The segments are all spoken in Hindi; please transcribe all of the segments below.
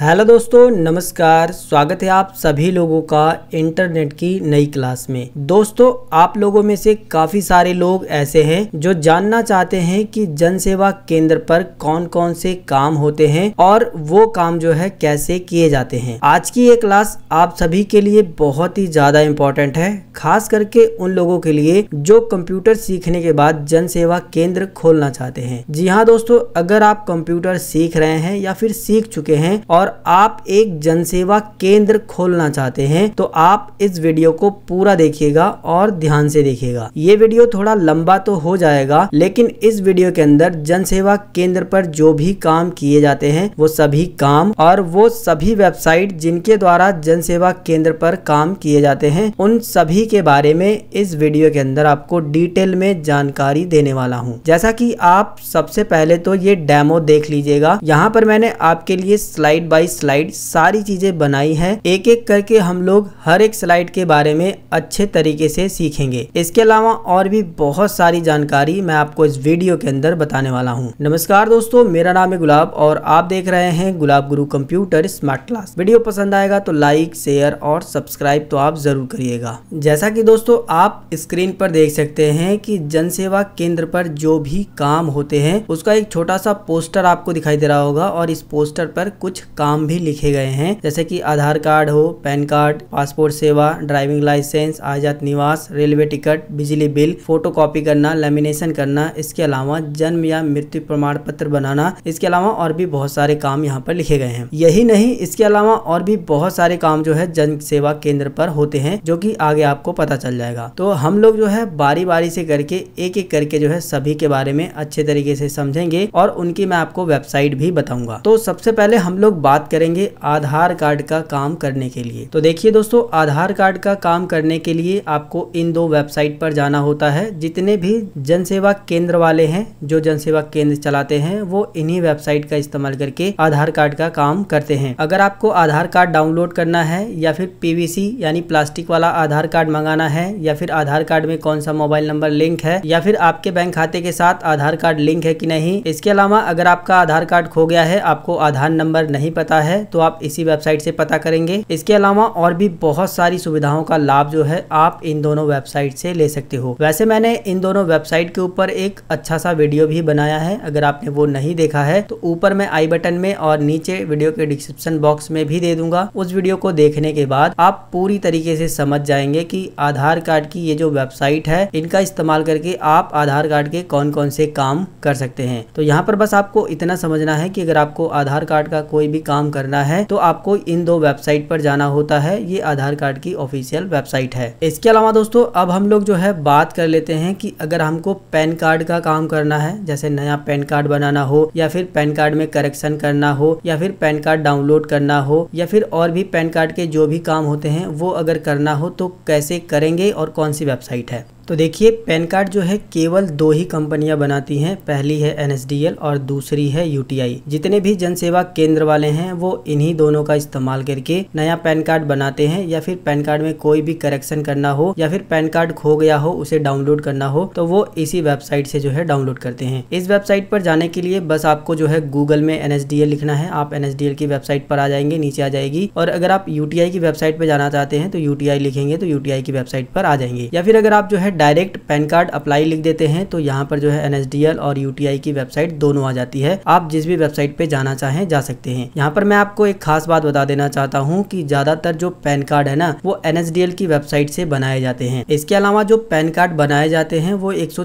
हेलो दोस्तों नमस्कार स्वागत है आप सभी लोगों का इंटरनेट की नई क्लास में दोस्तों आप लोगों में से काफी सारे लोग ऐसे हैं जो जानना चाहते हैं कि जन सेवा केंद्र पर कौन कौन से काम होते हैं और वो काम जो है कैसे किए जाते हैं आज की ये क्लास आप सभी के लिए बहुत ही ज्यादा इम्पोर्टेंट है खास करके उन लोगों के लिए जो कंप्यूटर सीखने के बाद जन सेवा केंद्र खोलना चाहते हैं जी हाँ दोस्तों अगर आप कंप्यूटर सीख रहे हैं या फिर सीख चुके हैं और और आप एक जनसेवा केंद्र खोलना चाहते हैं तो आप इस वीडियो को पूरा देखिएगा और ध्यान से देखिएगा ये वीडियो थोड़ा लंबा तो हो जाएगा लेकिन इस वीडियो के अंदर जनसेवा केंद्र पर जो भी काम किए जाते हैं वो सभी काम और वो सभी वेबसाइट जिनके द्वारा जनसेवा केंद्र पर काम किए जाते हैं उन सभी के बारे में इस वीडियो के अंदर आपको डिटेल में जानकारी देने वाला हूँ जैसा की आप सबसे पहले तो ये डेमो देख लीजिएगा यहाँ पर मैंने आपके लिए स्लाइड बाई स्लाइड सारी चीजें बनाई है एक एक करके हम लोग हर एक स्लाइड के बारे में अच्छे तरीके से सीखेंगे इसके अलावा और भी बहुत सारी जानकारी मैं आपको इस वीडियो के अंदर बताने वाला हूँ नमस्कार दोस्तों मेरा नाम है गुलाब और आप देख रहे हैं गुलाब गुरु कंप्यूटर स्मार्ट क्लास वीडियो पसंद आएगा तो लाइक शेयर और सब्सक्राइब तो आप जरूर करिएगा जैसा की दोस्तों आप स्क्रीन पर देख सकते हैं की जनसेवा केंद्र पर जो भी काम होते हैं उसका एक छोटा सा पोस्टर आपको दिखाई दे रहा होगा और इस पोस्टर पर कुछ काम काम भी लिखे गए हैं जैसे कि आधार कार्ड हो पैन कार्ड पासपोर्ट सेवा ड्राइविंग लाइसेंस आजाद निवास रेलवे टिकट बिजली बिल फोटो कॉपी करना लेमिनेशन करना इसके अलावा जन्म या मृत्यु प्रमाण पत्र बनाना इसके अलावा और भी बहुत सारे काम यहाँ पर लिखे गए हैं यही नहीं इसके अलावा और भी बहुत सारे काम जो है जन सेवा केंद्र पर होते हैं जो की आगे आपको पता चल जाएगा तो हम लोग जो है बारी बारी से करके एक एक करके जो है सभी के बारे में अच्छे तरीके से समझेंगे और उनकी मैं आपको वेबसाइट भी बताऊंगा तो सबसे पहले हम लोग बात बात करेंगे आधार कार्ड का काम करने के लिए तो देखिए दोस्तों आधार कार्ड का काम करने के लिए आपको इन दो वेबसाइट पर जाना होता है जितने भी जनसेवा केंद्र वाले हैं जो जनसेवा केंद्र चलाते हैं वो इन्हीं वेबसाइट का इस्तेमाल करके आधार कार्ड का काम करते हैं अगर आपको आधार कार्ड डाउनलोड करना है या फिर पीवीसी यानी प्लास्टिक वाला आधार कार्ड मंगाना है या फिर आधार कार्ड में कौन सा मोबाइल नंबर लिंक है या फिर आपके बैंक खाते के साथ आधार कार्ड लिंक है कि नहीं इसके अलावा अगर आपका आधार कार्ड खो गया है आपको आधार नंबर नहीं पता पता है तो आप इसी वेबसाइट से पता करेंगे इसके अलावा और भी बहुत सारी सुविधाओं का लाभ जो है आप इन दोनों वेबसाइट से ले सकते हो वैसे मैंने इन दोनों वेबसाइट के ऊपर एक अच्छा सा वीडियो भी बनाया है अगर आपने वो नहीं देखा है तो ऊपर में आई बटन में और नीचे वीडियो के डिस्क्रिप्शन बॉक्स में भी दे दूंगा उस वीडियो को देखने के बाद आप पूरी तरीके से समझ जाएंगे कि आधार कार्ड की ये जो वेबसाइट है इनका इस्तेमाल करके आप आधार कार्ड के कौन कौन से काम कर सकते हैं तो यहाँ पर बस आपको इतना समझना है कि अगर आपको आधार कार्ड का कोई भी काम काम करना है तो आपको इन दो वेबसाइट पर जाना होता है ये आधार कार्ड की ऑफिशियल वेबसाइट है इसके अलावा दोस्तों अब हम लोग जो है बात कर लेते हैं कि अगर हमको पैन कार्ड का काम करना है जैसे नया पैन कार्ड बनाना हो या फिर पैन कार्ड में करेक्शन करना हो या फिर पैन कार्ड डाउनलोड करना हो या फिर और भी पैन कार्ड के जो भी काम होते हैं वो अगर करना हो तो कैसे करेंगे और कौन सी वेबसाइट है तो देखिए पैन कार्ड जो है केवल दो ही कंपनियां बनाती हैं पहली है एनएसडीएल और दूसरी है यूटीआई जितने भी जनसेवा केंद्र वाले हैं वो इन्हीं दोनों का इस्तेमाल करके नया पैन कार्ड बनाते हैं या फिर पैन कार्ड में कोई भी करेक्शन करना हो या फिर पैन कार्ड खो गया हो उसे डाउनलोड करना हो तो वो इसी वेबसाइट से जो है डाउनलोड करते हैं इस वेबसाइट पर जाने के लिए बस आपको जो है गूगल में एन लिखना है आप एन की वेबसाइट पर आ जाएंगे नीचे आ जाएगी और अगर आप यूटीआई की वेबसाइट पर जाना चाहते हैं तो यूटीआई लिखेंगे तो यूटीआई की वेबसाइट पर आ जाएंगे या फिर अगर आप जो है डायरेक्ट पैन कार्ड अप्लाई लिख देते हैं तो यहाँ पर जो है एन और यू की वेबसाइट दोनों आ जाती है आप जिस भी वेबसाइट पे जाना चाहें जा सकते हैं यहाँ पर मैं आपको एक खास बात बता देना चाहता हूँ कि ज्यादातर जो पैन कार्ड है ना वो एन की वेबसाइट से बनाए जाते हैं इसके अलावा जो पैन कार्ड बनाए जाते हैं वो एक सौ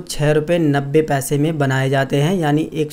पैसे में बनाए जाते हैं यानी एक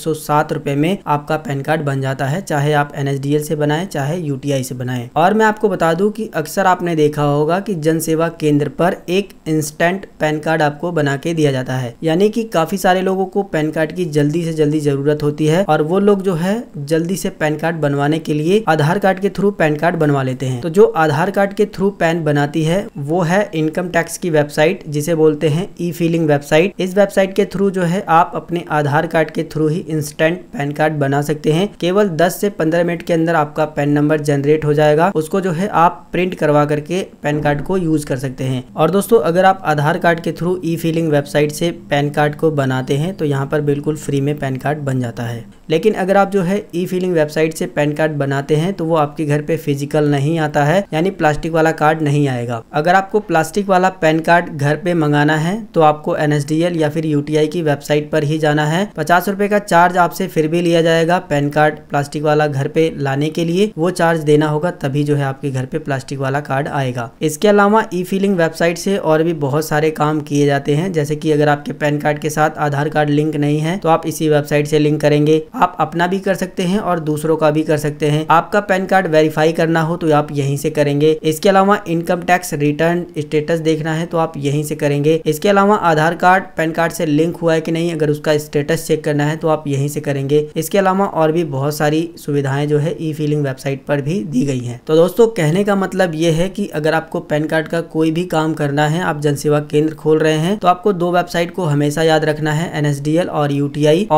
रूपए में आपका पैन कार्ड बन जाता है चाहे आप एन से बनाए चाहे यू से बनाए और मैं आपको बता दूं कि अक्सर आपने देखा होगा कि जन सेवा केंद्र पर एक इंस्टेंट पैन कार्ड आपको बना के दिया जाता है यानी कि काफी सारे लोगों को पैन कार्ड की जल्दी से जल्दी जरूरत होती है और वो लोग जो है जल्दी से पैन कार्ड बनवाने के लिए आधार कार्ड के थ्रू पैन कार्ड बनवा लेते हैं तो जो आधार कार्ड के थ्रू पैन बनाती है वो है इनकम टैक्स की वेबसाइट जिसे बोलते हैं ई फीलिंग वेबसाइट इस वेबसाइट के थ्रू जो है आप अपने आधार कार्ड के थ्रू ही इंस्टेंट पैन कार्ड बना सकते हैं केवल 10 से 15 मिनट के अंदर आपका पैन नंबर जनरेट हो जाएगा उसको जो है आप प्रिंट करवा करके पैन कार्ड को यूज कर सकते हैं और दोस्तों अगर आप आधार कार्ड के थ्रू ई फिलिंग वेबसाइट से पैन कार्ड को बनाते हैं तो यहाँ पर बिल्कुल फ्री में पैन कार्ड बन जाता है लेकिन अगर आप जो है ई फिलिंग वेबसाइट से पैन कार्ड बनाते हैं तो वो आपके घर पे फिजिकल नहीं आता है यानी प्लास्टिक वाला कार्ड नहीं आएगा अगर आपको प्लास्टिक वाला पैन कार्ड घर पे मंगाना है तो आपको एन या फिर यू की वेबसाइट पर ही जाना है पचास रुपए का चार्ज आपसे फिर भी लिया जाएगा पैन कार्ड प्लास्टिक वाला घर पे लाने के लिए वो चार्ज देना होगा तभी जो है आपके घर पे प्लास्टिक वाला कार्ड आएगा इसके अलावा ई फिलिंग वेबसाइट से और भी बहुत सारे काम किए जाते हैं जैसे की अगर आपके पैन कार्ड के साथ आधार कार्ड लिंक नहीं है तो आप इसी वेबसाइट से लिंक करेंगे आप अपना भी कर सकते हैं और दूसरों का भी कर सकते हैं आपका पैन कार्ड वेरीफाई करना हो तो आप यहीं से करेंगे इसके अलावा इनकम टैक्स रिटर्न स्टेटस देखना है तो आप यहीं से करेंगे इसके अलावा आधार कार्ड पैन कार्ड से लिंक हुआ है कि नहीं अगर उसका स्टेटस चेक करना है तो आप यहीं से करेंगे इसके अलावा और भी बहुत सारी सुविधाएं जो है ई फीलिंग वेबसाइट पर भी दी गई है तो दोस्तों कहने का मतलब ये है कि अगर आपको पैन कार्ड का कोई भी काम करना है आप जनसेवा केंद्र खोल रहे हैं तो आपको दो वेबसाइट को हमेशा याद रखना है एन और यू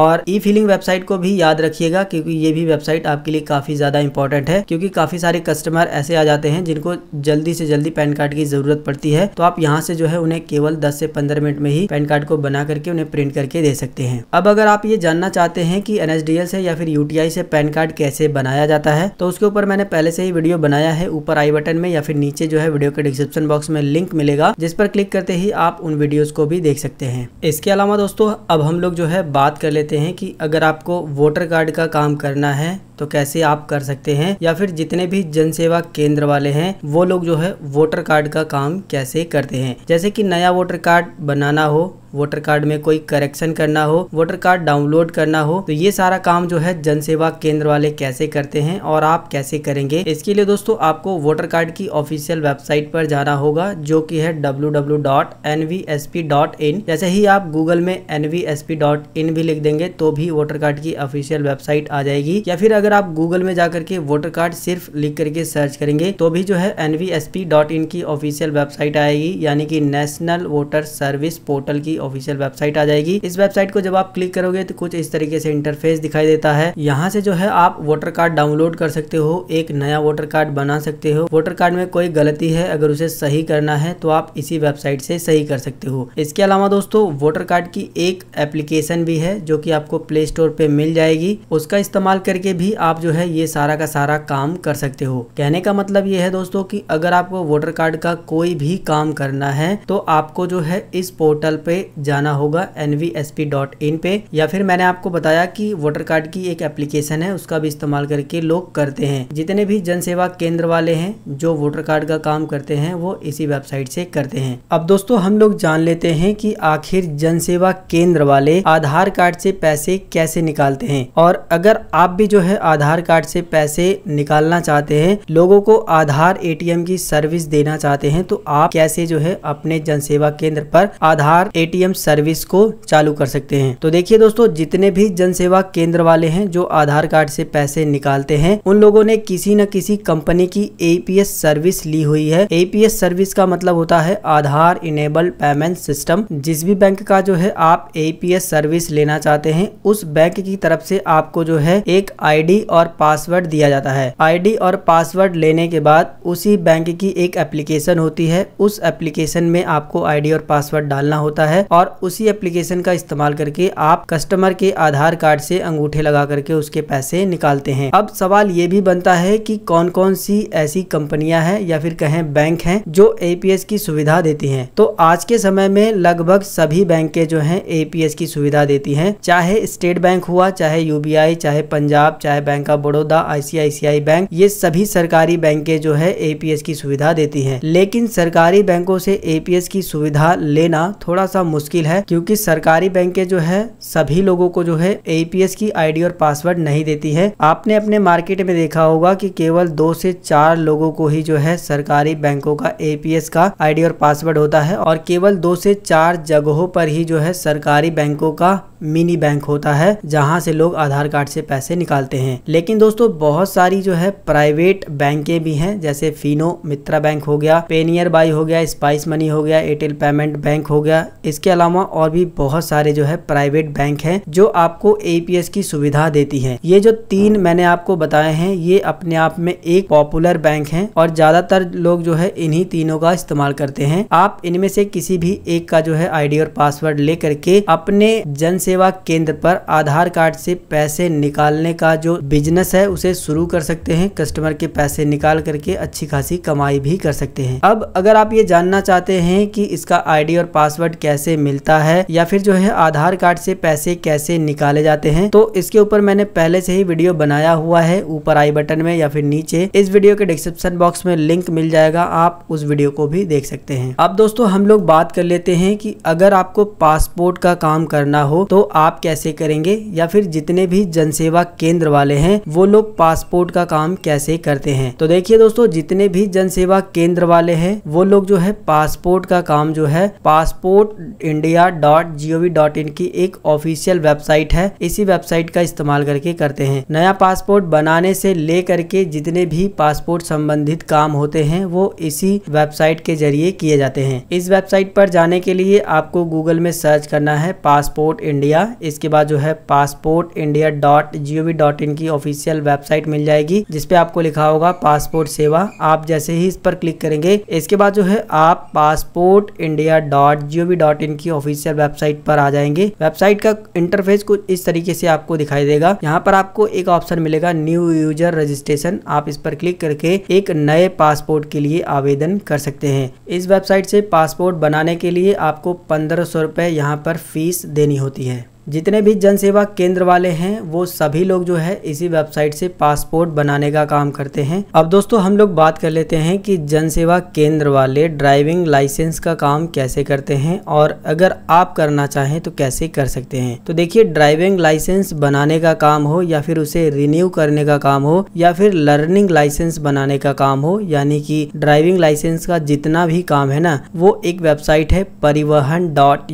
और ई फीलिंग वेबसाइट को भी भी याद रखिएगा क्योंकि ये भी वेबसाइट आपके लिए काफ़ी ज़्यादा इंपॉर्टेंट है क्योंकि काफ़ी सारे कस्टमर ऐसे आ जाते हैं जिनको जल्दी से जल्दी पैन कार्ड की ज़रूरत पड़ती है तो आप यहाँ से जो है उन्हें केवल दस से पंद्रह मिनट में ही पैन कार्ड को बना करके उन्हें प्रिंट करके दे सकते हैं अब अगर आप ये जानना चाहते हैं कि एन से या फिर यू से पैन कार्ड कैसे बनाया जाता है तो उसके ऊपर मैंने पहले से ही वीडियो बनाया है ऊपर आई बटन में या फिर नीचे जो है वीडियो के डिस्क्रिप्शन बॉक्स में लिंक मिलेगा जिस पर क्लिक करते ही आप उन वीडियोस को भी देख सकते हैं इसके अलावा दोस्तों अब हम लोग जो है बात कर लेते हैं कि अगर आपको वोटर कार्ड का काम करना है तो कैसे आप कर सकते हैं या फिर जितने भी जन सेवा केंद्र वाले हैं वो लोग जो है वोटर कार्ड का काम कैसे करते हैं जैसे कि नया वोटर कार्ड बनाना हो वोटर कार्ड में कोई करेक्शन करना हो वोटर कार्ड डाउनलोड करना हो तो ये सारा काम जो है जनसेवा केंद्र वाले कैसे करते हैं और आप कैसे करेंगे इसके लिए दोस्तों आपको वोटर कार्ड की ऑफिशियल वेबसाइट पर जाना होगा जो कि है www.nvsp.in जैसे ही आप गूगल में nvsp.in भी लिख देंगे तो भी वोटर कार्ड की ऑफिशियल वेबसाइट आ जाएगी या फिर अगर अगर आप गूगल में जाकर के वोटर कार्ड सिर्फ लिख करके सर्च करेंगे तो भी जो है एन की ऑफिशियल वेबसाइट आएगी यानी कि नेशनल वोटर सर्विस पोर्टल की ऑफिशियल वेबसाइट आ जाएगी इस वेबसाइट को जब आप क्लिक करोगे तो कुछ इस तरीके से इंटरफेस दिखाई देता है यहाँ से जो है आप वोटर कार्ड डाउनलोड कर सकते हो एक नया वोटर कार्ड बना सकते हो वोटर कार्ड में कोई गलती है अगर उसे सही करना है तो आप इसी वेबसाइट से सही कर सकते हो इसके अलावा दोस्तों वोटर कार्ड की एक एप्लीकेशन भी है जो कि आपको प्ले स्टोर पे मिल जाएगी उसका इस्तेमाल करके भी आप जो है ये सारा का सारा काम कर सकते हो कहने का मतलब ये है दोस्तों कि अगर आपको वोटर कार्ड का कोई भी काम करना है तो आपको जो है इस पोर्टल पे जाना होगा nvsp.in पे या फिर मैंने आपको बताया कि वोटर कार्ड की एक एप्लीकेशन है उसका भी इस्तेमाल करके लोग करते हैं जितने भी जन सेवा केंद्र वाले हैं जो वोटर कार्ड का काम करते हैं वो इसी वेबसाइट से करते हैं अब दोस्तों हम लोग जान लेते हैं कि आखिर जन सेवा केंद्र वाले आधार कार्ड से पैसे कैसे निकालते हैं और अगर आप भी जो है आधार कार्ड से पैसे निकालना चाहते हैं लोगों को आधार एटीएम की सर्विस देना चाहते हैं तो आप कैसे जो है अपने जनसेवा केंद्र पर आधार एटीएम सर्विस को चालू कर सकते हैं तो देखिए दोस्तों जितने भी जनसेवा केंद्र वाले हैं जो आधार कार्ड से पैसे निकालते हैं उन लोगों ने किसी न किसी कंपनी की एपीएस सर्विस ली हुई है एपीएस सर्विस का मतलब होता है आधार इनेबल पेमेंट सिस्टम जिस भी बैंक का जो है आप एपीएस सर्विस लेना चाहते हैं उस बैंक की तरफ से आपको जो है एक आईडी आईडी और पासवर्ड दिया जाता है आईडी और पासवर्ड लेने के बाद उसी बैंक की एक एप्लीकेशन होती है उस एप्लीकेशन में आपको आईडी और पासवर्ड डालना होता है और उसी एप्लीकेशन का इस्तेमाल करके आप कस्टमर के आधार कार्ड से अंगूठे लगा करके उसके पैसे निकालते हैं अब सवाल ये भी बनता है की कौन कौन सी ऐसी कंपनियां हैं या फिर कहें बैंक हैं जो एपीएस की सुविधा देती हैं तो आज के समय में लगभग सभी बैंकें जो हैं एपीएस की सुविधा देती हैं चाहे स्टेट बैंक हुआ चाहे यूबीआई चाहे पंजाब चाहे bank of Baroda ICICI bank ये सभी सरकारी बैंकें जो है एपीएस की सुविधा देती हैं लेकिन सरकारी बैंकों से एपीएस की सुविधा लेना थोड़ा सा मुश्किल है क्योंकि सरकारी बैंकें जो है सभी लोगों को जो है एपीएस की आईडी और पासवर्ड नहीं देती है आपने अपने मार्केट में देखा होगा की केवल दो से चार लोगों को ही जो है सरकारी बैंकों का एपीएस का आईडी और पासवर्ड होता है और केवल दो से चार जगहों पर ही जो है सरकारी बैंकों का मिनी बैंक होता है जहां से लोग आधार कार्ड से पैसे निकालते हैं हैं लेकिन दोस्तों बहुत सारी जो है प्राइवेट बैंकें भी हैं जैसे फिनो मित्रा बैंक हो गया पेनियर बाई हो गया स्पाइस मनी हो गया एयरटेल पेमेंट बैंक हो गया इसके अलावा और भी बहुत सारे जो है प्राइवेट बैंक है जो आपको एपीएस की सुविधा देती है ये जो तीन मैंने आपको बताए हैं ये अपने आप में एक पॉपुलर बैंक है और ज्यादातर लोग जो है इन्ही तीनों का इस्तेमाल करते हैं आप इनमें से किसी भी एक का जो है आईडी और पासवर्ड लेकर के अपने जनसेवा केंद्र पर आधार कार्ड से पैसे निकालने का जो बिजनेस है उसे शुरू कर सकते हैं कस्टमर के पैसे निकाल करके अच्छी खासी कमाई भी कर सकते हैं अब अगर आप ये जानना चाहते हैं कि इसका आईडी और पासवर्ड कैसे मिलता है या फिर जो है आधार कार्ड से पैसे कैसे निकाले जाते हैं तो इसके ऊपर मैंने पहले से ही वीडियो बनाया हुआ है ऊपर आई बटन में या फिर नीचे इस वीडियो के डिस्क्रिप्शन बॉक्स में लिंक मिल जाएगा आप उस वीडियो को भी देख सकते हैं अब दोस्तों हम लोग बात कर लेते हैं कि अगर आपको पासपोर्ट का काम करना हो तो आप कैसे करेंगे या फिर जितने भी जनसेवा केंद्र वाले वाले हैं वो लोग पासपोर्ट का काम कैसे करते हैं तो देखिए दोस्तों जितने भी जनसेवा केंद्र वाले हैं वो लोग जो है पासपोर्ट का काम जो है passport India dot G O V dot in की एक ऑफिशियल वेबसाइट है इसी वेबसाइट का इस्तेमाल करके करते हैं नया पासपोर्ट बनाने से लेकर के जितने भी पासपोर्ट संबंधित काम होते हैं वो इसी वेबसाइट के जरिए किए जाते हैं इस वेबसाइट पर जाने के लिए आपको गूगल में सर्च करना है पासपोर्ट इंडिया इसके बाद जो है passport India dot G O V dot in की ऑफिशियल वेबसाइट मिल जाएगी जिसपे आपको लिखा होगा पासपोर्ट सेवा आप जैसे ही इस पर क्लिक करेंगे इसके बाद जो है आप passport India dot G O V dot in की ऑफिशियल वेबसाइट पर आ जाएंगे वेबसाइट का इंटरफेस कुछ इस तरीके से आपको दिखाई देगा यहाँ पर आपको एक ऑप्शन मिलेगा न्यू यूजर रजिस्ट्रेशन आप इस पर क्लिक करके एक नए पासपोर्ट के लिए आवेदन कर सकते हैं इस वेबसाइट से पासपोर्ट बनाने के लिए आपको पंद्रह सौ रुपए यहाँ पर फीस देनी होती है जितने भी जनसेवा केंद्र वाले हैं वो सभी लोग जो है इसी वेबसाइट से पासपोर्ट बनाने का काम करते हैं अब दोस्तों हम लोग बात कर लेते हैं कि जन सेवा केंद्र वाले ड्राइविंग लाइसेंस का काम कैसे करते हैं और अगर आप करना चाहें तो कैसे कर सकते हैं तो देखिए ड्राइविंग लाइसेंस बनाने का काम हो या फिर उसे रिन्यू करने का काम हो या फिर लर्निंग लाइसेंस बनाने का काम हो यानी कि ड्राइविंग लाइसेंस का जितना भी काम है ना वो एक वेबसाइट है परिवहन डॉट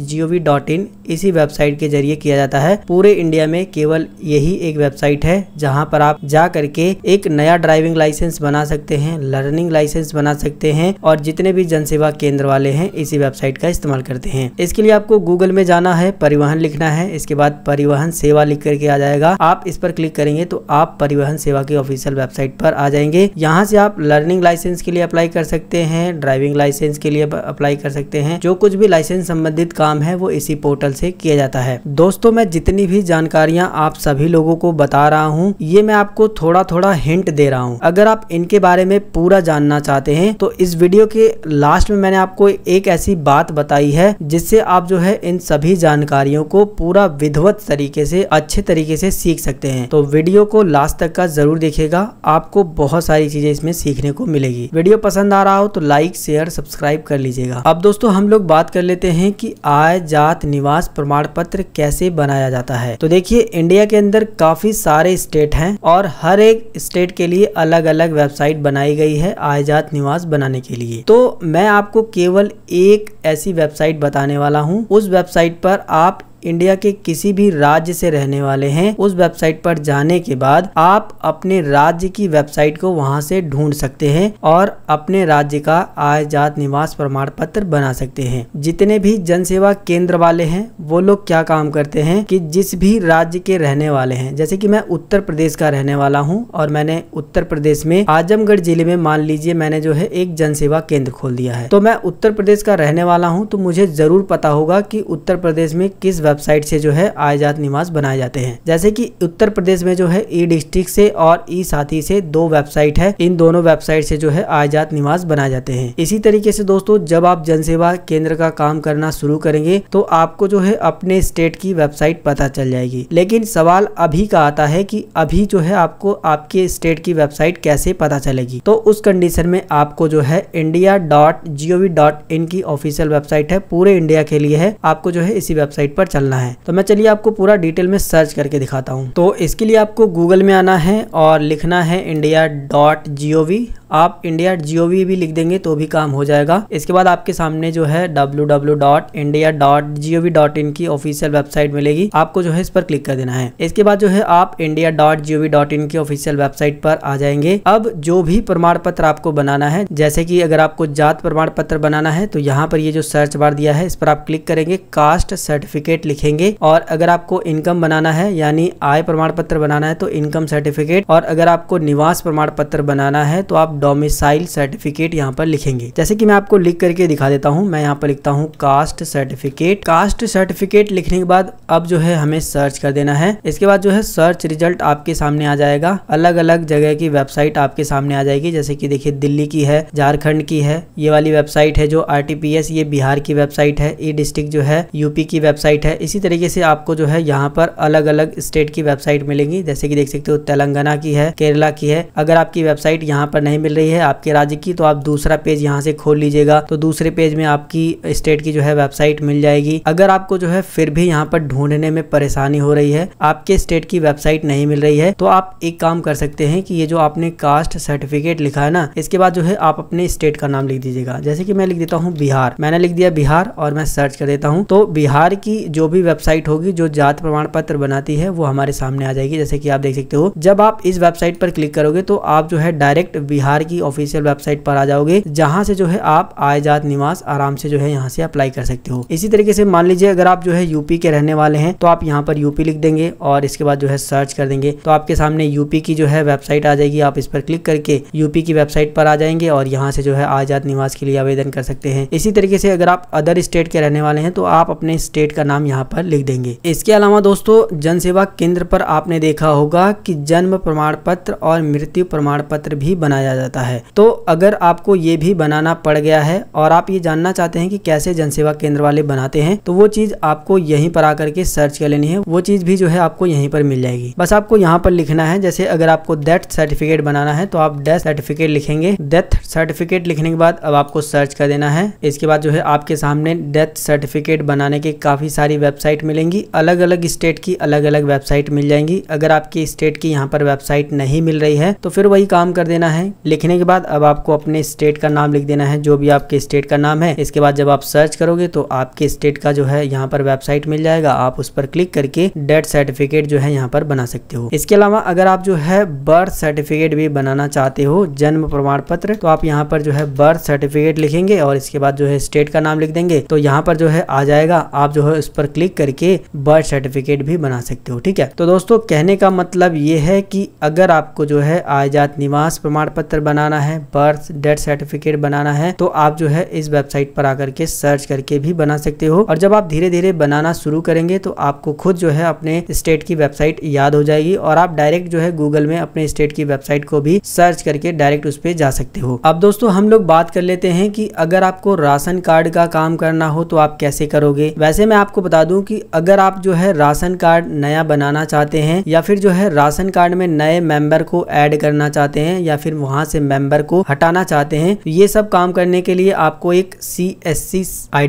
डॉट इन इसी वेबसाइट के जरिए किया जाता है पूरे इंडिया में केवल यही एक वेबसाइट है जहाँ पर आप जा करके एक नया ड्राइविंग लाइसेंस बना सकते हैं लर्निंग लाइसेंस बना सकते हैं और जितने भी जनसेवा केंद्र वाले हैं इसी वेबसाइट का इस्तेमाल करते हैं इसके लिए आपको गूगल में जाना है परिवहन लिखना है इसके बाद परिवहन सेवा लिख करके आ जाएगा आप इस पर क्लिक करेंगे तो आप परिवहन सेवा की ऑफिशियल वेबसाइट पर आ जाएंगे यहाँ से आप लर्निंग लाइसेंस के लिए अप्लाई कर सकते हैं ड्राइविंग लाइसेंस के लिए अप्लाई कर सकते हैं जो कुछ भी लाइसेंस संबंधित काम है वो इसी पोर्टल से किया जाता है दोस्तों दोस्तों मैं जितनी भी जानकारियां आप सभी लोगों को बता रहा हूं ये मैं आपको थोड़ा थोड़ा हिंट दे रहा हूं अगर आप इनके बारे में पूरा जानना चाहते हैं तो इस वीडियो के लास्ट में मैंने आपको एक ऐसी बात बताई है जिससे आप जो है इन सभी जानकारियों को पूरा विधवत तरीके से अच्छे तरीके से सीख सकते हैं तो वीडियो को लास्ट तक का जरूर देखेगा आपको बहुत सारी चीजें इसमें सीखने को मिलेगी वीडियो पसंद आ रहा हो तो लाइक शेयर सब्सक्राइब कर लीजिएगा अब दोस्तों हम लोग बात कर लेते हैं कि आय जात निवास प्रमाण पत्र कैसे से बनाया जाता है तो देखिए इंडिया के अंदर काफी सारे स्टेट हैं और हर एक स्टेट के लिए अलग अलग वेबसाइट बनाई गई है आयजात निवास बनाने के लिए तो मैं आपको केवल एक ऐसी वेबसाइट बताने वाला हूँ उस वेबसाइट पर आप इंडिया के किसी भी राज्य से रहने वाले हैं उस वेबसाइट पर जाने के बाद आप अपने राज्य की वेबसाइट को वहां से ढूंढ सकते हैं और अपने राज्य का आय जात निवास प्रमाण पत्र बना सकते हैं जितने भी जन सेवा केंद्र वाले हैं वो लोग क्या काम करते हैं कि जिस भी राज्य के रहने वाले हैं जैसे कि मैं उत्तर प्रदेश का रहने वाला हूँ और मैंने उत्तर प्रदेश में आजमगढ़ जिले में मान लीजिए मैंने जो है एक जनसेवा केंद्र खोल दिया है तो मैं उत्तर प्रदेश का रहने वाला हूँ तो मुझे जरूर पता होगा कि उत्तर प्रदेश में किस वेब वेबसाइट से जो है आयजात निवास बनाए जाते हैं जैसे कि उत्तर प्रदेश में जो है ई डिस्ट्रिक्ट से और ई साथी से दो वेबसाइट है इन दोनों वेबसाइट से जो है आयजात निवास बनाए जाते हैं इसी तरीके से दोस्तों जब आप जनसेवा केंद्र का काम करना शुरू करेंगे तो आपको जो है अपने स्टेट की वेबसाइट पता चल जाएगी लेकिन सवाल अभी का आता है कि अभी जो है आपको आपके स्टेट की वेबसाइट कैसे पता चलेगी तो उस कंडीशन में आपको जो है India dot G dot in की ऑफिशियल वेबसाइट है पूरे इंडिया के लिए है आपको जो है इसी वेबसाइट पर चला निकालना है तो मैं चलिए आपको पूरा डिटेल में सर्च करके दिखाता हूँ तो इसके लिए आपको गूगल में आना है और लिखना है India dot G O V आप इंडिया जियो भी लिख देंगे तो भी काम हो जाएगा इसके बाद आपके सामने जो है www.india.gov.in की ऑफिशियल वेबसाइट मिलेगी आपको जो है इस पर क्लिक कर देना है इसके बाद जो है आप india.gov.in की ऑफिशियल वेबसाइट पर आ जाएंगे अब जो भी प्रमाण पत्र आपको बनाना है जैसे कि अगर आपको जात प्रमाण पत्र बनाना है तो यहाँ पर ये जो सर्च बार दिया है इस पर आप क्लिक करेंगे कास्ट सर्टिफिकेट लिखेंगे और अगर आपको इनकम बनाना है यानी आय प्रमाण पत्र बनाना है तो इनकम सर्टिफिकेट और अगर आपको निवास प्रमाण पत्र बनाना है तो आप डोमिसाइल सर्टिफिकेट यहाँ पर लिखेंगे जैसे कि मैं आपको लिख करके दिखा देता हूँ मैं यहाँ पर लिखता हूँ कास्ट सर्टिफिकेट कास्ट सर्टिफिकेट लिखने के बाद अब जो है हमें सर्च कर देना है इसके बाद जो है सर्च रिजल्ट आपके सामने आ जाएगा अलग अलग जगह की वेबसाइट आपके सामने आ जाएगी जैसे की देखिये दिल्ली की है झारखंड की है ये वाली वेबसाइट है जो आर ये बिहार की वेबसाइट है ई डिस्ट्रिक्ट जो है यूपी की वेबसाइट है इसी तरीके से आपको जो है यहाँ पर अलग अलग स्टेट की वेबसाइट मिलेंगी जैसे कि देख सकते हो तेलंगाना की है केरला की है अगर आपकी वेबसाइट यहाँ पर नहीं मिल रही है आपके राज्य की तो आप दूसरा पेज यहाँ से खोल लीजिएगा तो दूसरे पेज में आपकी स्टेट की जो है वेबसाइट मिल जाएगी अगर आपको जो है फिर भी यहाँ पर ढूंढने में परेशानी हो रही है आपके स्टेट की वेबसाइट नहीं मिल रही है तो आप एक काम कर सकते हैं कि ये जो आपने कास्ट सर्टिफिकेट लिखा है ना इसके बाद जो है आप अपने स्टेट का नाम लिख दीजिएगा जैसे कि मैं लिख देता हूँ बिहार मैंने लिख दिया बिहार और मैं सर्च कर देता हूँ तो बिहार की जो भी वेबसाइट होगी जो जात प्रमाण पत्र बनाती है वो हमारे सामने आ जाएगी जैसे कि आप देख सकते हो जब आप इस वेबसाइट पर क्लिक करोगे तो आप जो है डायरेक्ट बिहार बिहार की ऑफिशियल वेबसाइट पर आ जाओगे जहाँ से जो है आप आयजात निवास आराम से जो है यहाँ से अप्लाई कर सकते हो इसी तरीके से मान लीजिए अगर आप जो है यूपी के रहने वाले हैं तो आप यहाँ पर यूपी लिख देंगे और इसके बाद जो है सर्च कर देंगे तो आपके सामने यूपी की जो है वेबसाइट आ जाएगी आप इस पर क्लिक करके यूपी की वेबसाइट पर आ जाएंगे और यहाँ से जो है आजाद निवास के लिए आवेदन कर सकते हैं इसी तरीके से अगर आप अदर स्टेट के रहने वाले हैं तो आप अपने स्टेट का नाम यहाँ पर लिख देंगे इसके अलावा दोस्तों जन केंद्र पर आपने देखा होगा कि जन्म प्रमाण पत्र और मृत्यु प्रमाण पत्र भी बनाया रहता है तो अगर आपको ये भी बनाना पड़ गया है और आप ये जानना चाहते हैं कि कैसे जनसेवा केंद्र वाले बनाते हैं तो वो चीज़ आपको यहीं पर आकर के सर्च कर लेनी है वो चीज़ भी जो है आपको यहीं पर मिल जाएगी बस आपको यहाँ पर लिखना है जैसे अगर आपको डेथ सर्टिफिकेट बनाना है तो आप डेथ सर्टिफिकेट लिखेंगे डेथ सर्टिफिकेट लिखने के बाद अब आपको सर्च कर देना है इसके बाद जो है आपके सामने डेथ सर्टिफिकेट बनाने की काफ़ी सारी वेबसाइट मिलेंगी अलग अलग स्टेट की अलग अलग वेबसाइट मिल जाएंगी अगर आपकी स्टेट की यहाँ पर वेबसाइट नहीं मिल रही है तो फिर वही काम कर देना है लिखने के बाद अब आपको अपने स्टेट का नाम लिख देना है जो भी आपके स्टेट का नाम है इसके बाद जब आप सर्च करोगे तो आपके स्टेट का जो है यहाँ पर वेबसाइट मिल जाएगा आप उस पर क्लिक करके डेथ सर्टिफिकेट जो है यहाँ पर बना सकते हो इसके अलावा अगर आप जो है बर्थ सर्टिफिकेट भी बनाना चाहते हो जन्म प्रमाण पत्र तो आप यहाँ पर जो है बर्थ सर्टिफिकेट लिखेंगे और इसके बाद जो है स्टेट का नाम लिख देंगे तो यहाँ पर जो है आ जाएगा आप जो है उस पर क्लिक करके बर्थ सर्टिफिकेट भी बना सकते हो ठीक है तो दोस्तों कहने का मतलब ये है कि अगर आपको जो है आयजात निवास प्रमाण पत्र बनाना है बर्थ डेथ सर्टिफिकेट बनाना है तो आप जो है इस वेबसाइट पर आकर के सर्च करके भी बना सकते हो और जब आप धीरे धीरे बनाना शुरू करेंगे तो आपको खुद जो है अपने स्टेट की वेबसाइट याद हो जाएगी और आप डायरेक्ट जो है गूगल में अपने स्टेट की वेबसाइट को भी सर्च करके डायरेक्ट उस पर जा सकते हो अब दोस्तों हम लोग बात कर लेते हैं कि अगर आपको राशन कार्ड का काम करना हो तो आप कैसे करोगे वैसे मैं आपको बता दूं कि अगर आप जो है राशन कार्ड नया बनाना चाहते हैं या फिर जो है राशन कार्ड में नए मेंबर को ऐड करना चाहते हैं या फिर वहां से मेंबर को हटाना चाहते हैं तो ये सब काम करने के लिए आपको एक सी एस सी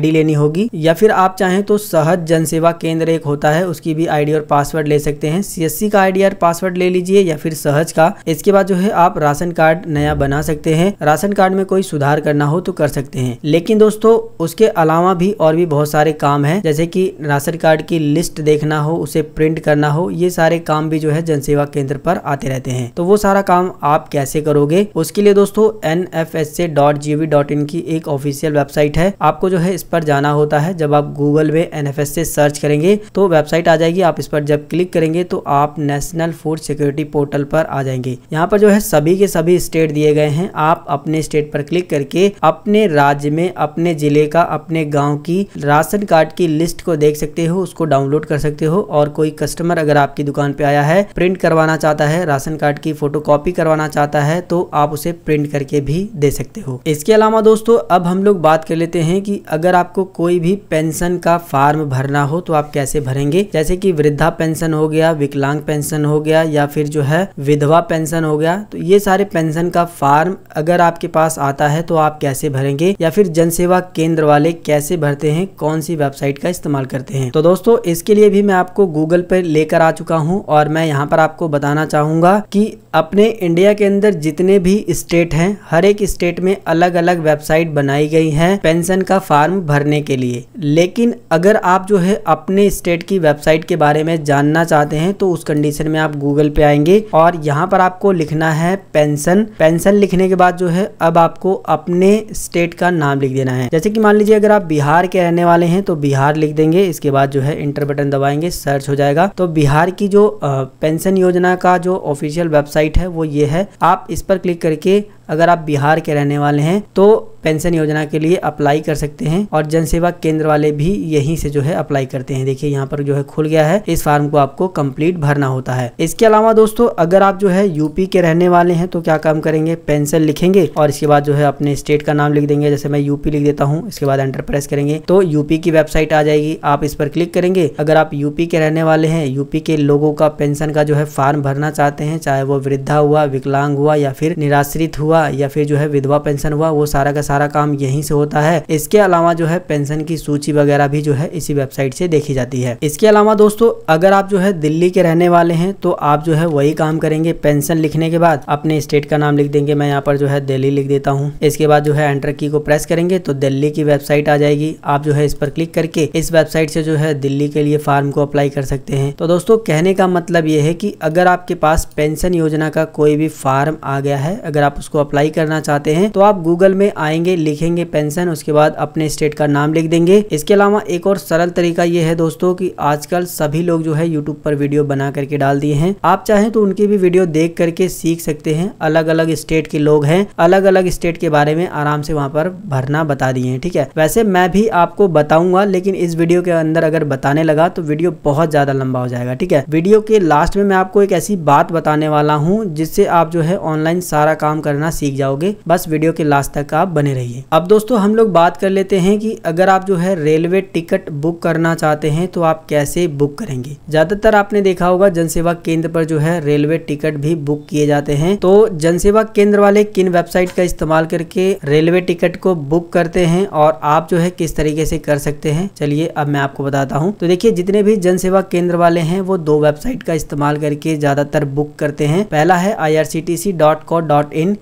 डी लेनी होगी या फिर आप चाहें तो सहज जन सेवा केंद्र एक होता है उसकी भी डी और पासवर्ड ले सकते हैं सी एस सी का डी और पासवर्ड ले लीजिए या फिर सहज का इसके बाद जो है आप राशन कार्ड नया बना सकते हैं राशन कार्ड में कोई सुधार करना हो तो कर सकते हैं लेकिन दोस्तों उसके अलावा भी और भी बहुत सारे काम है जैसे की राशन कार्ड की लिस्ट देखना हो उसे प्रिंट करना हो ये सारे काम भी जो है जनसेवा केंद्र पर आते रहते हैं तो वो सारा काम आप कैसे करोगे उसके लिए दोस्तों N F S dot G V dot in की एक ऑफिशियल वेबसाइट है आपको जो है इस पर जाना होता है जब आप गूगल में एन एफ एस से सर्च करेंगे तो वेबसाइट आ जाएगी आप इस पर जब क्लिक करेंगे तो आप नेशनल फूड सिक्योरिटी पोर्टल पर आ जाएंगे यहाँ पर जो है सभी के सभी स्टेट दिए गए हैं आप अपने स्टेट पर क्लिक करके अपने राज्य में अपने जिले का अपने गाँव की राशन कार्ड की लिस्ट को देख सकते हो उसको डाउनलोड कर सकते हो और कोई कस्टमर अगर आपकी दुकान पे आया है प्रिंट करवाना चाहता है राशन कार्ड की फोटो करवाना चाहता है तो आप आप उसे प्रिंट करके भी दे सकते हो इसके अलावा दोस्तों अब हम लोग बात कर लेते हैं कि अगर आपको कोई भी पेंशन का फार्म भरना हो तो आप कैसे भरेंगे जैसे कि वृद्धा पेंशन हो गया विकलांग पेंशन हो गया या फिर जो है विधवा पेंशन हो गया तो ये सारे पेंशन का फॉर्म अगर आपके पास आता है तो आप कैसे भरेंगे या फिर जन सेवा केंद्र वाले कैसे भरते हैं कौन सी वेबसाइट का इस्तेमाल करते हैं तो दोस्तों इसके लिए भी मैं आपको गूगल पर लेकर आ चुका हूँ और मैं यहाँ पर आपको बताना चाहूंगा की अपने इंडिया के अंदर जितने भी ही स्टेट हैं हर एक स्टेट में अलग अलग वेबसाइट बनाई गई हैं पेंशन का फॉर्म भरने के लिए लेकिन अगर आप जो है अपने स्टेट की वेबसाइट के बारे में जानना चाहते हैं तो उस कंडीशन में आप गूगल पे आएंगे और यहाँ पर आपको लिखना है पेंशन पेंशन लिखने के बाद जो है अब आपको अपने स्टेट का नाम लिख देना है जैसे कि मान लीजिए अगर आप बिहार के रहने वाले हैं तो बिहार लिख देंगे इसके बाद जो है इंटर बटन दबाएंगे सर्च हो जाएगा तो बिहार की जो पेंशन योजना का जो ऑफिशियल वेबसाइट है वो ये है आप इस पर क्लिक करके अगर आप बिहार के रहने वाले हैं तो पेंशन योजना के लिए अप्लाई कर सकते हैं और जन सेवा केंद्र वाले भी यहीं से जो है अप्लाई करते हैं देखिए यहाँ पर जो है खुल गया है इस फॉर्म को आपको कंप्लीट भरना होता है इसके अलावा दोस्तों अगर आप जो है यूपी के रहने वाले हैं तो क्या काम करेंगे पेंशन लिखेंगे और इसके बाद जो है अपने स्टेट का नाम लिख देंगे जैसे मैं यूपी लिख देता हूँ इसके बाद एंटरप्राइज करेंगे तो यूपी की वेबसाइट आ जाएगी आप इस पर क्लिक करेंगे अगर आप यूपी के रहने वाले हैं यूपी के लोगों का पेंशन का जो है फॉर्म भरना चाहते हैं चाहे वो वृद्धा हुआ विकलांग हुआ या फिर निराश्रित हुआ हुआ या फिर जो है विधवा पेंशन हुआ वो सारा का सारा काम यहीं से होता है इसके अलावा जो है पेंशन की सूची वगैरह भी जो है इसी वेबसाइट से देखी जाती है इसके अलावा दोस्तों अगर आप जो है दिल्ली के रहने वाले हैं तो आप जो है वही काम करेंगे पेंशन लिखने के बाद अपने स्टेट का नाम लिख देंगे मैं यहाँ पर जो है दिल्ली लिख देता हूँ इसके बाद जो है एंटर की को प्रेस करेंगे तो दिल्ली की वेबसाइट आ जाएगी आप जो है इस पर क्लिक करके इस वेबसाइट से जो है दिल्ली के लिए फॉर्म को अप्लाई कर सकते हैं तो दोस्तों कहने का मतलब ये है कि अगर आपके पास पेंशन योजना का कोई भी फॉर्म आ गया है अगर आप उसको अप्लाई करना चाहते हैं तो आप गूगल में आएंगे लिखेंगे पेंशन उसके बाद अपने स्टेट का नाम लिख देंगे इसके अलावा एक और सरल तरीका ये है दोस्तों की आजकल सभी लोग जो है यूट्यूब पर वीडियो बना करके डाल दिए हैं आप चाहें तो उनकी भी वीडियो देख करके सीख सकते हैं अलग अलग स्टेट के लोग हैं अलग अलग स्टेट के बारे में आराम से वहाँ पर भरना बता दिए हैं ठीक है वैसे मैं भी आपको बताऊंगा लेकिन इस वीडियो के अंदर अगर बताने लगा तो वीडियो बहुत ज्यादा लंबा हो जाएगा ठीक है वीडियो के लास्ट में मैं आपको एक ऐसी बात बताने वाला हूँ जिससे आप जो है ऑनलाइन सारा काम करना सीख जाओगे बस वीडियो के लास्ट तक आप बने रहिए अब दोस्तों हम लोग बात कर लेते हैं कि अगर आप जो है रेलवे टिकट बुक करना चाहते हैं तो आप कैसे बुक करेंगे ज्यादातर आपने देखा होगा जनसेवा केंद्र पर जो है रेलवे टिकट भी बुक किए जाते हैं तो जनसेवा केंद्र वाले किन वेबसाइट का इस्तेमाल करके रेलवे टिकट को बुक करते हैं और आप जो है किस तरीके से कर सकते हैं चलिए अब मैं आपको बताता हूँ तो देखिए जितने भी जनसेवा केंद्र वाले हैं वो दो वेबसाइट का इस्तेमाल करके ज्यादातर बुक करते हैं पहला है आई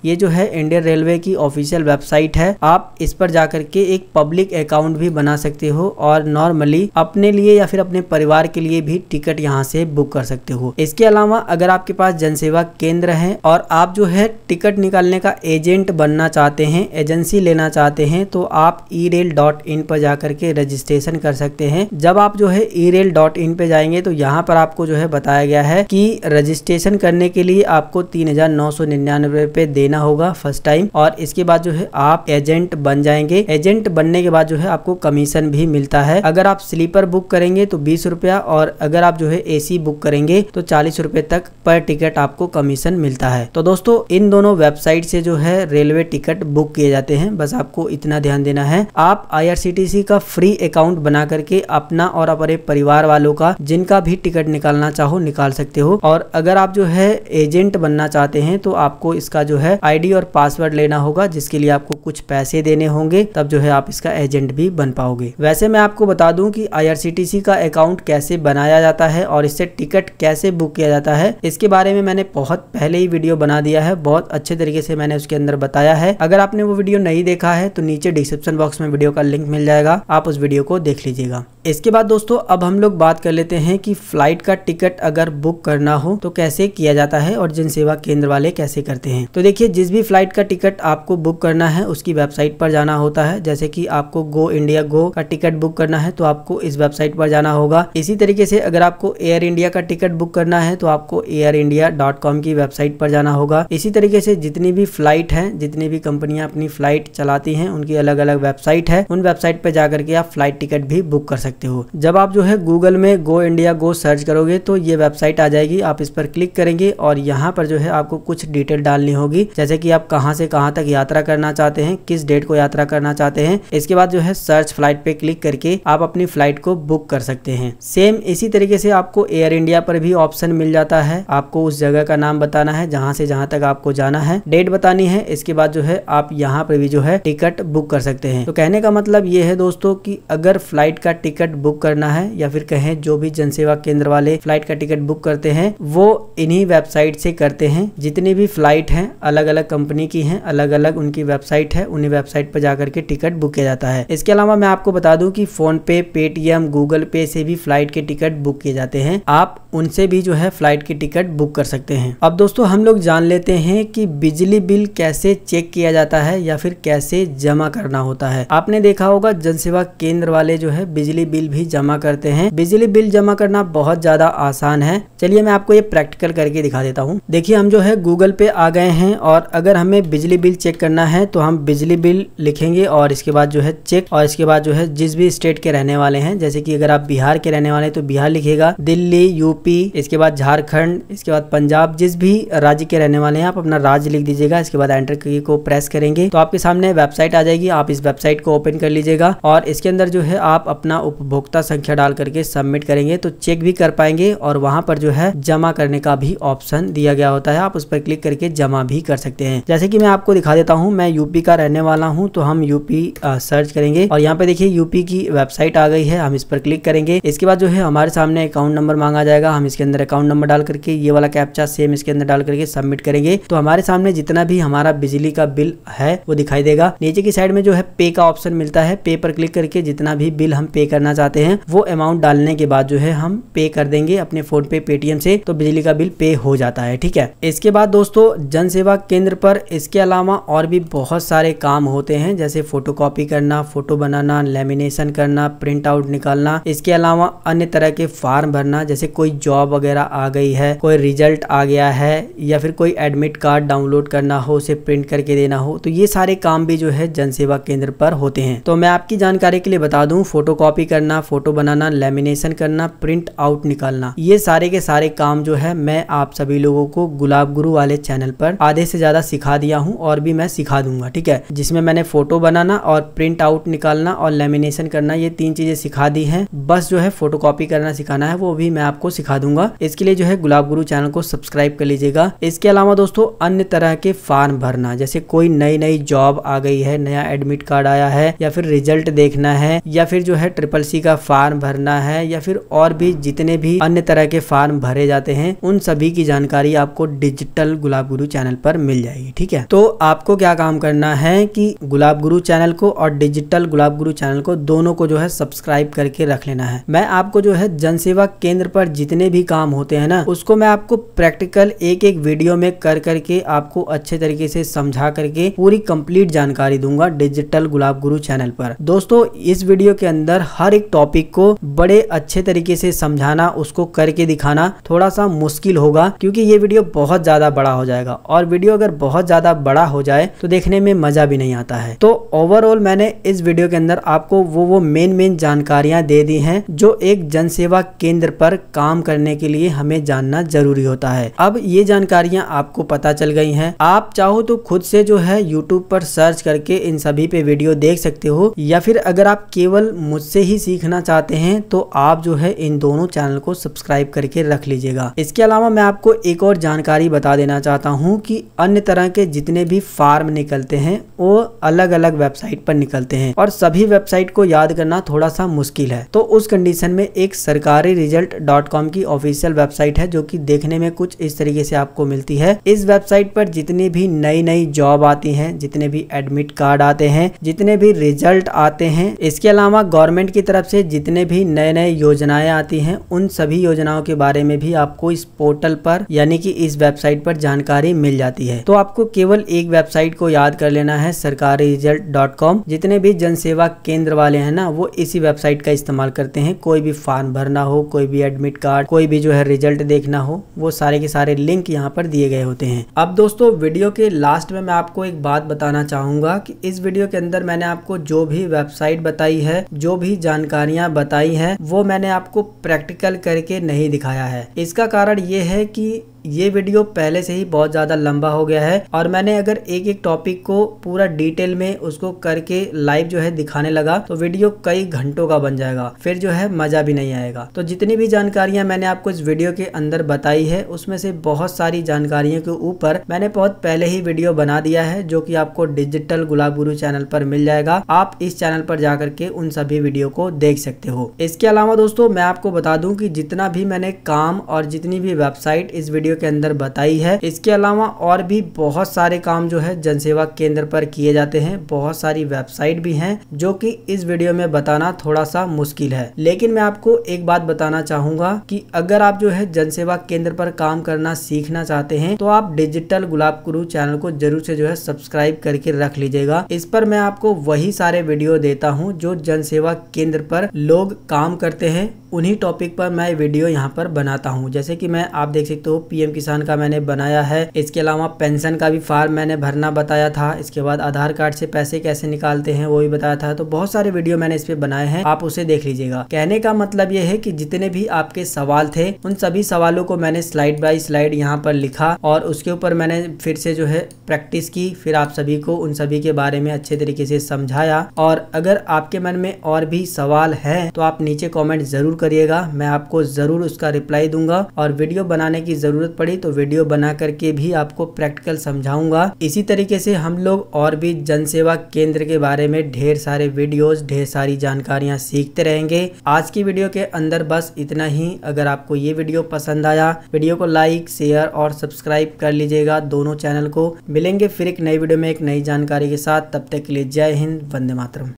ये जो जो है इंडियन रेलवे की ऑफिशियल वेबसाइट है आप इस पर जाकर के एक पब्लिक अकाउंट भी बना सकते हो और नॉर्मली अपने लिए या फिर अपने परिवार के लिए भी टिकट यहाँ से बुक कर सकते हो इसके अलावा अगर आपके पास जनसेवा केंद्र है और आप जो है टिकट निकालने का एजेंट बनना चाहते हैं एजेंसी लेना चाहते हैं तो आप ई रेल डॉट इन पर जाकर के रजिस्ट्रेशन कर सकते हैं जब आप जो है ई रेल डॉट इन पे जाएंगे तो यहाँ पर आपको जो है बताया गया है कि रजिस्ट्रेशन करने के लिए आपको तीन हजार नौ सौ निन्यानवे पे देना होगा होगा फर्स्ट टाइम और इसके बाद जो है आप एजेंट बन जाएंगे एजेंट बनने के बाद जो है आपको कमीशन भी मिलता है अगर आप स्लीपर बुक करेंगे तो बीस रुपया और अगर आप जो है एसी बुक करेंगे तो चालीस रुपए तक पर टिकट आपको कमीशन मिलता है तो दोस्तों इन दोनों वेबसाइट से जो है रेलवे टिकट बुक किए जाते हैं बस आपको इतना ध्यान देना है आप आई का फ्री अकाउंट बना करके अपना और अपने परिवार वालों का जिनका भी टिकट निकालना चाहो निकाल सकते हो और अगर आप जो है एजेंट बनना चाहते हैं तो आपको इसका जो है आई आईडी और पासवर्ड लेना होगा जिसके लिए आपको कुछ पैसे देने होंगे तब जो है आप इसका एजेंट भी बन पाओगे वैसे मैं आपको बता दूं कि आईआरसीटीसी का अकाउंट कैसे बनाया जाता है और इससे टिकट कैसे बुक किया जाता है इसके बारे में मैंने बहुत पहले ही वीडियो बना दिया है बहुत अच्छे तरीके से मैंने उसके अंदर बताया है अगर आपने वो वीडियो नहीं देखा है तो नीचे डिस्क्रिप्शन बॉक्स में वीडियो का लिंक मिल जाएगा आप उस वीडियो को देख लीजिएगा इसके बाद दोस्तों अब हम लोग बात कर लेते हैं कि फ्लाइट का टिकट अगर बुक करना हो तो कैसे किया जाता है और जन सेवा केंद्र वाले कैसे करते हैं तो देखिए जिस भी फ्लाइट का टिकट आपको बुक करना है उसकी वेबसाइट पर जाना होता है जैसे कि आपको गो इंडिया गो का टिकट बुक करना है तो आपको इस वेबसाइट पर जाना होगा इसी तरीके से अगर आपको एयर इंडिया का टिकट बुक करना है तो आपको एयर इंडिया डॉट कॉम की वेबसाइट पर जाना होगा इसी तरीके से जितनी भी फ्लाइट है जितनी भी कंपनियां अपनी फ्लाइट चलाती है उनकी अलग अलग वेबसाइट है उन वेबसाइट पर जाकर के आप फ्लाइट टिकट भी बुक कर सकते सकते हो जब आप जो है गूगल में गो इंडिया गो सर्च करोगे तो ये वेबसाइट आ जाएगी आप इस पर क्लिक करेंगे और यहाँ पर जो है आपको कुछ डिटेल डालनी होगी जैसे कि आप कहाँ से कहाँ तक यात्रा करना चाहते हैं किस डेट को यात्रा करना चाहते हैं इसके बाद जो है सर्च फ्लाइट पे क्लिक करके आप अपनी फ्लाइट को बुक कर सकते हैं सेम इसी तरीके से आपको एयर इंडिया पर भी ऑप्शन मिल जाता है आपको उस जगह का नाम बताना है जहाँ से जहाँ तक आपको जाना है डेट बतानी है इसके बाद जो है आप यहाँ पर भी जो है टिकट बुक कर सकते हैं तो कहने का मतलब ये है दोस्तों की अगर फ्लाइट का टिकट टिकट बुक करना है या फिर कहें जो भी जनसेवा केंद्र वाले फ्लाइट का टिकट बुक करते हैं वो इन्हीं वेबसाइट से करते हैं जितनी भी फ्लाइट हैं अलग अलग कंपनी की हैं अलग अलग उनकी वेबसाइट है उन्हीं वेबसाइट पर जाकर के टिकट बुक किया जाता है इसके अलावा मैं आपको बता दूं कि फोन पे पेटीएम गूगल पे से भी फ्लाइट के टिकट बुक किए जाते हैं आप उनसे भी जो है फ्लाइट की टिकट बुक कर सकते हैं अब दोस्तों हम लोग जान लेते हैं कि बिजली बिल कैसे चेक किया जाता है या फिर कैसे जमा करना होता है आपने देखा होगा जनसेवा केंद्र वाले जो है बिजली बिल भी जमा करते हैं बिजली बिल जमा करना बहुत ज्यादा आसान है चलिए मैं आपको ये प्रैक्टिकल करके दिखा देता हूँ देखिए हम जो है गूगल पे आ गए हैं और अगर हमें बिजली बिल चेक करना है तो हम बिजली बिल लिखेंगे और इसके बाद जो है चेक और इसके बाद जो है जिस भी स्टेट के रहने वाले हैं जैसे कि अगर आप बिहार के रहने वाले हैं तो बिहार लिखेगा दिल्ली यूपी इसके बाद झारखंड इसके बाद पंजाब जिस भी राज्य के रहने वाले हैं आप अपना राज्य लिख दीजिएगा इसके बाद एंटर की को प्रेस करेंगे तो आपके सामने वेबसाइट आ जाएगी आप इस वेबसाइट को ओपन कर लीजिएगा और इसके अंदर जो है आप अपना उप उपभोक्ता संख्या डाल करके सबमिट करेंगे तो चेक भी कर पाएंगे और वहाँ पर जो है जमा करने का भी ऑप्शन दिया गया होता है आप उस पर क्लिक करके जमा भी कर सकते हैं जैसे कि मैं आपको दिखा देता हूँ मैं यूपी का रहने वाला हूँ तो हम यूपी सर्च करेंगे और यहाँ पे देखिए यूपी की वेबसाइट आ गई है हम इस पर क्लिक करेंगे इसके बाद जो है हमारे सामने अकाउंट नंबर मांगा जाएगा हम इसके अंदर अकाउंट नंबर डाल करके ये वाला कैप्चा सेम इसके अंदर डाल करके सबमिट करेंगे तो हमारे सामने जितना भी हमारा बिजली का बिल है वो दिखाई देगा नीचे की साइड में जो है पे का ऑप्शन मिलता है पे पर क्लिक करके जितना भी बिल हम पे करना करना चाहते हैं वो अमाउंट डालने के बाद जो है हम पे कर देंगे अपने फोन पे पेटीएम से तो बिजली का बिल पे हो जाता है ठीक है इसके बाद दोस्तों जन केंद्र पर इसके अलावा और भी बहुत सारे काम होते हैं जैसे फोटो करना फोटो बनाना लेमिनेशन करना प्रिंट आउट निकालना इसके अलावा अन्य तरह के फॉर्म भरना जैसे कोई जॉब वगैरह आ गई है कोई रिजल्ट आ गया है या फिर कोई एडमिट कार्ड डाउनलोड करना हो उसे प्रिंट करके देना हो तो ये सारे काम भी जो है जनसेवा केंद्र पर होते हैं तो मैं आपकी जानकारी के लिए बता दूं फोटो कॉपी करना फोटो बनाना लेमिनेशन करना प्रिंट आउट निकालना ये सारे के सारे काम जो है मैं आप सभी लोगों को गुलाब गुरु वाले चैनल पर आधे से ज्यादा सिखा दिया हूँ और भी मैं सिखा दूंगा ठीक है जिसमें मैंने फोटो बनाना और प्रिंट आउट निकालना और लेमिनेशन करना ये तीन चीजें सिखा दी है बस जो है फोटो करना सिखाना है वो भी मैं आपको सिखा दूंगा इसके लिए जो है गुलाब गुरु चैनल को सब्सक्राइब कर लीजिएगा इसके अलावा दोस्तों अन्य तरह के फॉर्म भरना जैसे कोई नई नई जॉब आ गई है नया एडमिट कार्ड आया है या फिर रिजल्ट देखना है या फिर जो है ट्रिपल एलएलसी का फार्म भरना है या फिर और भी जितने भी अन्य तरह के फार्म भरे जाते हैं उन सभी की जानकारी आपको डिजिटल गुलाब गुरु चैनल पर मिल जाएगी ठीक है तो आपको क्या काम करना है कि गुलाब गुरु चैनल को और डिजिटल गुलाब गुरु चैनल को दोनों को जो है सब्सक्राइब करके रख लेना है मैं आपको जो है जनसेवा केंद्र पर जितने भी काम होते हैं ना उसको मैं आपको प्रैक्टिकल एक एक वीडियो में कर करके आपको अच्छे तरीके से समझा करके पूरी कंप्लीट जानकारी दूंगा डिजिटल गुलाब गुरु चैनल पर दोस्तों इस वीडियो के अंदर हर एक टॉपिक को बड़े अच्छे तरीके से समझाना उसको करके दिखाना थोड़ा सा मुश्किल होगा क्योंकि ये वीडियो बहुत ज़्यादा बड़ा हो जाएगा और वीडियो अगर बहुत ज़्यादा बड़ा हो जाए तो देखने में मज़ा भी नहीं आता है तो ओवरऑल मैंने इस वीडियो के अंदर आपको वो वो मेन मेन जानकारियां दे दी हैं जो एक जनसेवा केंद्र पर काम करने के लिए हमें जानना जरूरी होता है अब ये जानकारियाँ आपको पता चल गई हैं आप चाहो तो खुद से जो है यूट्यूब पर सर्च करके इन सभी पे वीडियो देख सकते हो या फिर अगर आप केवल मुझसे ही सीखना चाहते हैं तो आप जो है इन दोनों चैनल को सब्सक्राइब करके रख लीजिएगा इसके अलावा मैं आपको एक और जानकारी बता देना चाहता हूँ कि अन्य तरह के जितने भी फार्म निकलते हैं वो अलग अलग वेबसाइट पर निकलते हैं और सभी वेबसाइट को याद करना थोड़ा सा मुश्किल है तो उस कंडीशन में एक सरकारी रिजल्ट डॉट कॉम की ऑफिशियल वेबसाइट है जो कि देखने में कुछ इस तरीके से आपको मिलती है इस वेबसाइट पर जितनी भी नई नई जॉब आती हैं जितने भी एडमिट कार्ड आते हैं जितने भी रिजल्ट आते हैं इसके अलावा गवर्नमेंट की तरफ तरफ से जितने भी नए नए योजनाएं आती हैं उन सभी योजनाओं के बारे में भी आपको इस पोर्टल पर यानी कि इस वेबसाइट पर जानकारी मिल जाती है तो आपको केवल एक वेबसाइट को याद कर लेना है सरकारी रिजल्ट डॉट कॉम जितने भी जन सेवा केंद्र वाले हैं ना वो इसी वेबसाइट का इस्तेमाल करते हैं कोई भी फॉर्म भरना हो कोई भी एडमिट कार्ड कोई भी जो है रिजल्ट देखना हो वो सारे के सारे लिंक यहाँ पर दिए गए होते हैं अब दोस्तों वीडियो के लास्ट में मैं आपको एक बात बताना चाहूंगा कि इस वीडियो के अंदर मैंने आपको जो भी वेबसाइट बताई है जो भी जान जानकारियां बताई हैं वो मैंने आपको प्रैक्टिकल करके नहीं दिखाया है इसका कारण ये है कि ये वीडियो पहले से ही बहुत ज़्यादा लंबा हो गया है और मैंने अगर एक एक टॉपिक को पूरा डिटेल में उसको करके लाइव जो है दिखाने लगा तो वीडियो कई घंटों का बन जाएगा फिर जो है मज़ा भी नहीं आएगा तो जितनी भी जानकारियाँ मैंने आपको इस वीडियो के अंदर बताई है उसमें से बहुत सारी जानकारियों के ऊपर मैंने बहुत पहले ही वीडियो बना दिया है जो कि आपको डिजिटल गुलाब गुरु चैनल पर मिल जाएगा आप इस चैनल पर जाकर के उन सभी वीडियो को देख सकते हो इसके अलावा दोस्तों मैं आपको बता दूं कि जितना भी मैंने काम और जितनी भी वेबसाइट इस वीडियो वीडियो के अंदर बताई है इसके अलावा और भी बहुत सारे काम जो है जनसेवा केंद्र पर किए जाते हैं बहुत सारी वेबसाइट भी हैं जो कि इस वीडियो में बताना थोड़ा सा मुश्किल है लेकिन मैं आपको एक बात बताना चाहूंगा कि अगर आप जो है जनसेवा केंद्र पर काम करना सीखना चाहते हैं तो आप डिजिटल गुलाब गुरु चैनल को जरूर से जो है सब्सक्राइब करके रख लीजिएगा इस पर मैं आपको वही सारे वीडियो देता हूँ जो जनसेवा केंद्र पर लोग काम करते हैं उन्हीं टॉपिक पर मैं वीडियो यहाँ पर बनाता हूँ जैसे कि मैं आप देख सकते हो पीएम किसान का मैंने बनाया है इसके अलावा पेंशन का भी फार्म मैंने भरना बताया था इसके बाद आधार कार्ड से पैसे कैसे निकालते हैं वो भी बताया था तो बहुत सारे वीडियो मैंने इस पर बनाए हैं आप उसे देख लीजिएगा कहने का मतलब ये है की जितने भी आपके सवाल थे उन सभी सवालों को मैंने स्लाइड बाई स्लाइड यहाँ पर लिखा और उसके ऊपर मैंने फिर से जो है प्रैक्टिस की फिर आप सभी को उन सभी के बारे में अच्छे तरीके से समझाया और अगर आपके मन में और भी सवाल है तो आप नीचे कॉमेंट जरूर करिएगा मैं आपको ज़रूर उसका रिप्लाई दूंगा और वीडियो बनाने की ज़रूरत पड़ी तो वीडियो बना करके भी आपको प्रैक्टिकल समझाऊंगा इसी तरीके से हम लोग और भी जनसेवा केंद्र के बारे में ढेर सारे वीडियोस ढेर सारी जानकारियाँ सीखते रहेंगे आज की वीडियो के अंदर बस इतना ही अगर आपको ये वीडियो पसंद आया वीडियो को लाइक शेयर और सब्सक्राइब कर लीजिएगा दोनों चैनल को मिलेंगे फिर एक नई वीडियो में एक नई जानकारी के साथ तब तक के लिए जय हिंद वंदे मातरम